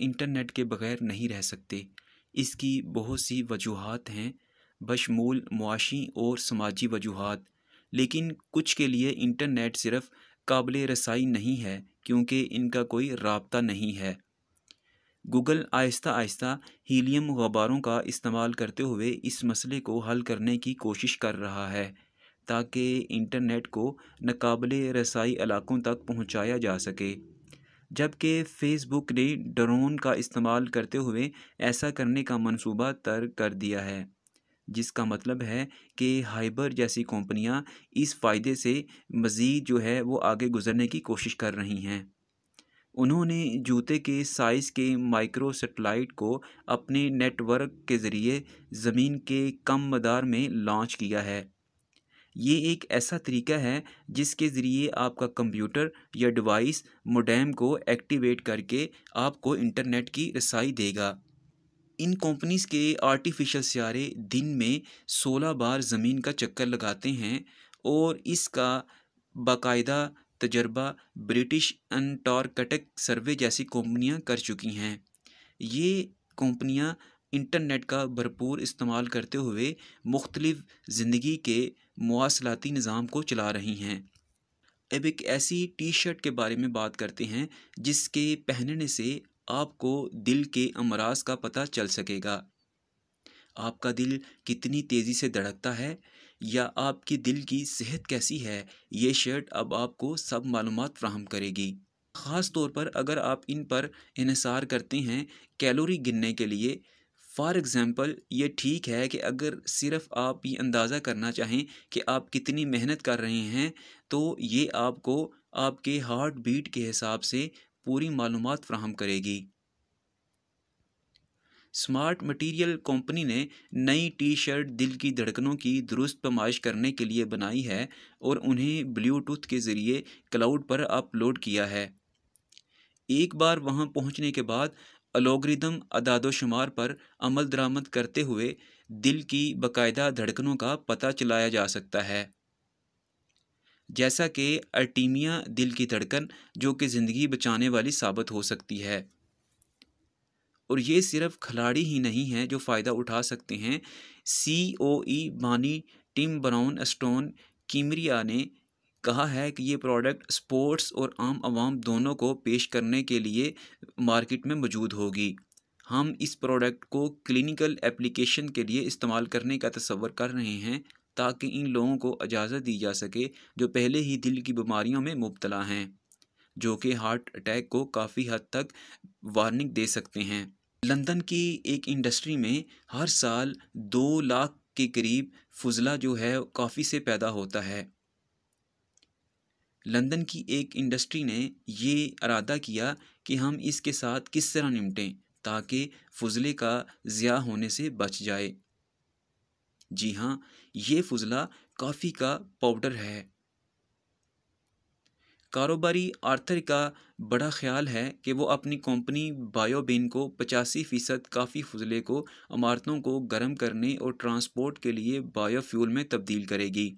internet के बग़ैर नहीं रह सकते इसकी बहुत सी वजूहत हैं बशमूल मुआशी और समाजी वजूहत लेकिन कुछ के लिए इंटरनेट सिर्फ काबिल रसाई नहीं है क्योंकि इनका कोई रबता नहीं है गूगल आहिस्ता आहिस्ता हीलियम गबारों का इस्तेमाल करते हुए इस मसले को हल करने की कोशिश कर रहा है ताकि इंटरनेट को नाकबले रसाई इलाकों तक पहुंचाया जा सके जबकि फ़ेसबुक ने ड्रोन का इस्तेमाल करते हुए ऐसा करने का मंसूबा तर कर दिया है जिसका मतलब है कि हाइबर जैसी कंपनियां इस फ़ायदे से मज़ीद जो है वो आगे गुजरने की कोशिश कर रही हैं उन्होंने जूते के साइज़ के माइक्रो सेटेलाइट को अपने नेटवर्क के ज़रिए ज़मीन के कम मदार में लॉन्च किया है ये एक ऐसा तरीका है जिसके ज़रिए आपका कंप्यूटर या डिवाइस मोडेम को एक्टिवेट करके आपको इंटरनेट की रसाई देगा इन कंपनीज़ के आर्टिफिशियल स्यारे दिन में सोलह बार ज़मीन का चक्कर लगाते हैं और इसका बाकायदा तजर्बा ब्रिटिश अंटार्कटिक सर्वे जैसी कंपनियां कर चुकी हैं ये कंपनियां इंटरनेट का भरपूर इस्तेमाल करते हुए मुख्तलिफ़ ज़िंदगी के मवासलाती निज़ाम को चला रही हैं अब एक ऐसी टी शर्ट के बारे में बात करते हैं जिसके पहनने से आपको दिल के अमराज का पता चल सकेगा आपका दिल कितनी तेज़ी से धड़कता है या आपकी दिल की सेहत कैसी है ये शर्ट अब आपको सब मालूम फ्राहम करेगी ख़ास तौर पर अगर आप इन पर इसार करते हैं कैलोरी गिनने के लिए फ़ॉर एग्ज़ाम्पल ये ठीक है कि अगर सिर्फ आप ये अंदाज़ा करना चाहें कि आप कितनी मेहनत कर रहे हैं तो ये आपको आपके हार्ट बीट के हिसाब से पूरी मालूम फ्राहम करेगी स्मार्ट मटेरियल कंपनी ने नई टी शर्ट दिल की धड़कनों की दुरुस्त पमाइश करने के लिए बनाई है और उन्हें ब्लूटूथ के ज़रिए क्लाउड पर अपलोड किया है एक बार वहां पहुंचने के बाद अलोग्रिदम अदादोशुमार पर अमल दरामद करते हुए दिल की बाकायदा धड़कनों का पता चलाया जा सकता है जैसा कि अर्टीमिया दिल की धड़कन जो कि ज़िंदगी बचाने वाली साबित हो सकती है और ये सिर्फ खिलाड़ी ही नहीं हैं जो फ़ायदा उठा सकते हैं सी ओ ई बानी टिम ब्राउन स्टोन कीमरिया ने कहा है कि ये प्रोडक्ट स्पोर्ट्स और आम आवाम दोनों को पेश करने के लिए मार्केट में मौजूद होगी हम इस प्रोडक्ट को क्लिनिकल एप्लीकेशन के लिए इस्तेमाल करने का तस्वर कर रहे हैं ताकि इन लोगों को इजाज़त दी जा सके जो पहले ही दिल की बीमारियों में मुबतला हैं जो कि हार्ट अटैक को काफ़ी हद तक वार्निंग दे सकते हैं लंदन की एक इंडस्ट्री में हर साल दो लाख के करीब फजला जो है काफ़ी से पैदा होता है लंदन की एक इंडस्ट्री ने ये इरादा किया कि हम इसके साथ किस तरह निमटें ताकि फजले का ज़िया होने से बच जाए जी हाँ ये फजला काफ़ी का पाउडर है कारोबारी आर्थर का बड़ा ख्याल है कि वो अपनी कंपनी बायोबेन को पचासी फ़ीसद काफ़ी फजले को इमारतों को गर्म करने और ट्रांसपोर्ट के लिए बायोफ्यूल में तब्दील करेगी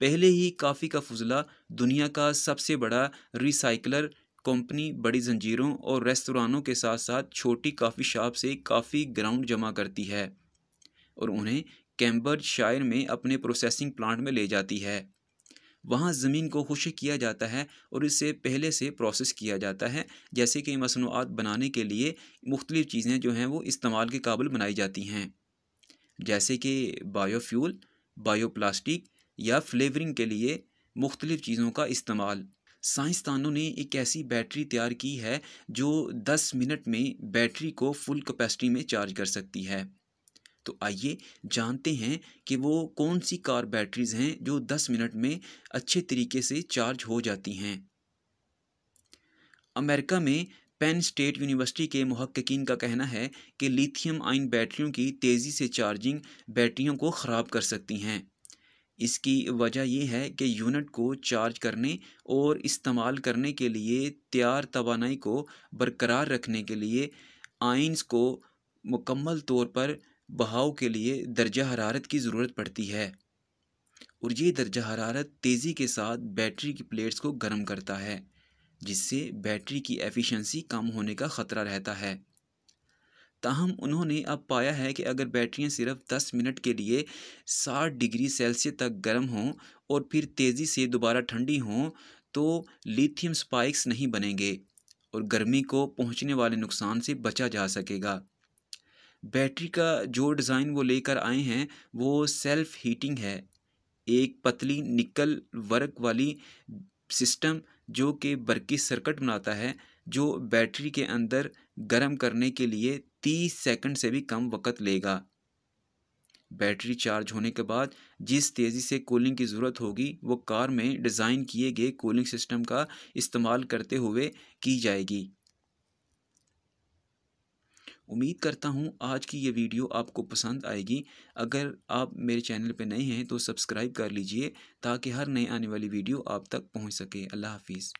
पहले ही काफ़ी का फजला दुनिया का सबसे बड़ा रिसाइकलर कंपनी बड़ी जंजीरों और रेस्तरानों के साथ साथ छोटी काफ़ी शॉप से काफ़ी ग्राउंड जमा करती है और उन्हें कैम्बर्ज शायर में अपने प्रोसेसिंग प्लांट में ले जाती है वहाँ ज़मीन को खुश किया जाता है और इसे पहले से प्रोसेस किया जाता है जैसे कि मसनूआत बनाने के लिए मुख्तलिफ़ चीज़ें जो हैं वो इस्तेमाल के काबिल बनाई जाती हैं जैसे कि बायोफ्यूल बायोप्लास्टिक या फ्लेवरिंग के लिए मुख्तलिफ़ चीज़ों का इस्तेमाल साइंसदानों ने एक ऐसी बैटरी तैयार की है जो 10 मिनट में बैटरी को फुल कैपेसिटी में चार्ज कर सकती है तो आइए जानते हैं कि वो कौन सी कार बैटरीज़ हैं जो 10 मिनट में अच्छे तरीके से चार्ज हो जाती हैं अमेरिका में पेन स्टेट यूनिवर्सिटी के महक्कीन का कहना है कि लिथियम आइन बैटरियों की तेज़ी से चार्जिंग बैटरियों को ख़राब कर सकती हैं इसकी वजह यह है कि यूनिट को चार्ज करने और इस्तेमाल करने के लिए तैयार तोानाई को बरकरार रखने के लिए आइंस को मुकम्मल तौर पर बहाव के लिए दर्जा हरारत की ज़रूरत पड़ती है और ये दर्जा हरारत तेज़ी के साथ बैटरी की प्लेट्स को गर्म करता है जिससे बैटरी की एफिशिएंसी कम होने का ख़तरा रहता है ताहम उन्होंने अब पाया है कि अगर बैटरियाँ सिर्फ दस मिनट के लिए साठ डिग्री सेल्सियस तक गर्म हों और फिर तेज़ी से दोबारा ठंडी हों तो लिथियम स्पाइक्स नहीं बनेंगे और गर्मी को पहुंचने वाले नुकसान से बचा जा सकेगा बैटरी का जो डिज़ाइन वो लेकर आए हैं वो सेल्फ़ हीटिंग है एक पतली निकल वर्क वाली सिस्टम जो कि बरकी सर्कट बनाता है जो बैटरी के अंदर गर्म करने के लिए 30 सेकंड से भी कम वक्त लेगा बैटरी चार्ज होने के बाद जिस तेज़ी से कूलिंग की ज़रूरत होगी वो कार में डिज़ाइन किए गए कूलिंग सिस्टम का इस्तेमाल करते हुए की जाएगी उम्मीद करता हूँ आज की ये वीडियो आपको पसंद आएगी अगर आप मेरे चैनल पर नए हैं तो सब्सक्राइब कर लीजिए ताकि हर नई आने वाली वीडियो आप तक पहुँच सके अल्लाह हाफिज़